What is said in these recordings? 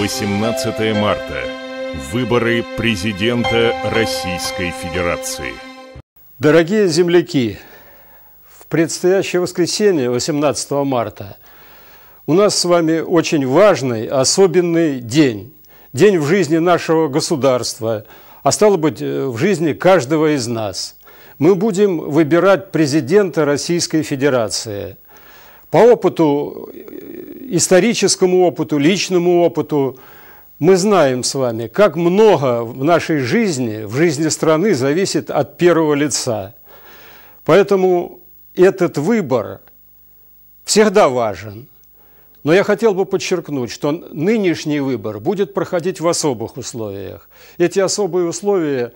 18 марта. Выборы президента Российской Федерации. Дорогие земляки, в предстоящее воскресенье, 18 марта, у нас с вами очень важный, особенный день. День в жизни нашего государства, а стало быть, э, в жизни каждого из нас. Мы будем выбирать президента Российской Федерации. По опыту э, историческому опыту, личному опыту, мы знаем с вами, как много в нашей жизни, в жизни страны зависит от первого лица. Поэтому этот выбор всегда важен. Но я хотел бы подчеркнуть, что нынешний выбор будет проходить в особых условиях. Эти особые условия,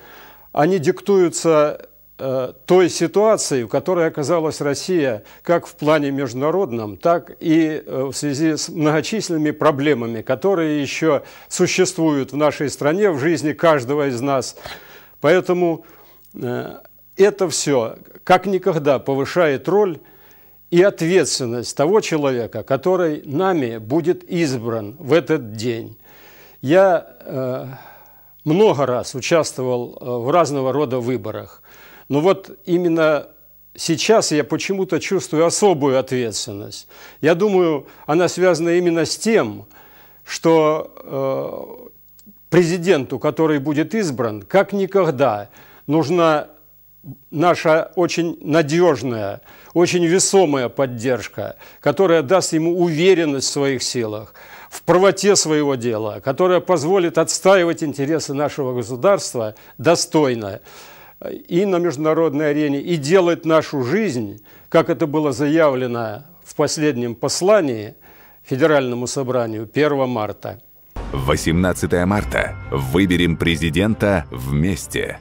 они диктуются Э, той ситуации, в которой оказалась Россия как в плане международном, так и э, в связи с многочисленными проблемами, которые еще существуют в нашей стране, в жизни каждого из нас. Поэтому э, это все как никогда повышает роль и ответственность того человека, который нами будет избран в этот день. Я много раз участвовал в разного рода выборах – но ну вот именно сейчас я почему-то чувствую особую ответственность. Я думаю, она связана именно с тем, что э, президенту, который будет избран, как никогда нужна наша очень надежная, очень весомая поддержка, которая даст ему уверенность в своих силах, в правоте своего дела, которая позволит отстаивать интересы нашего государства достойно и на международной арене, и делать нашу жизнь, как это было заявлено в последнем послании Федеральному собранию 1 марта. 18 марта. Выберем президента вместе.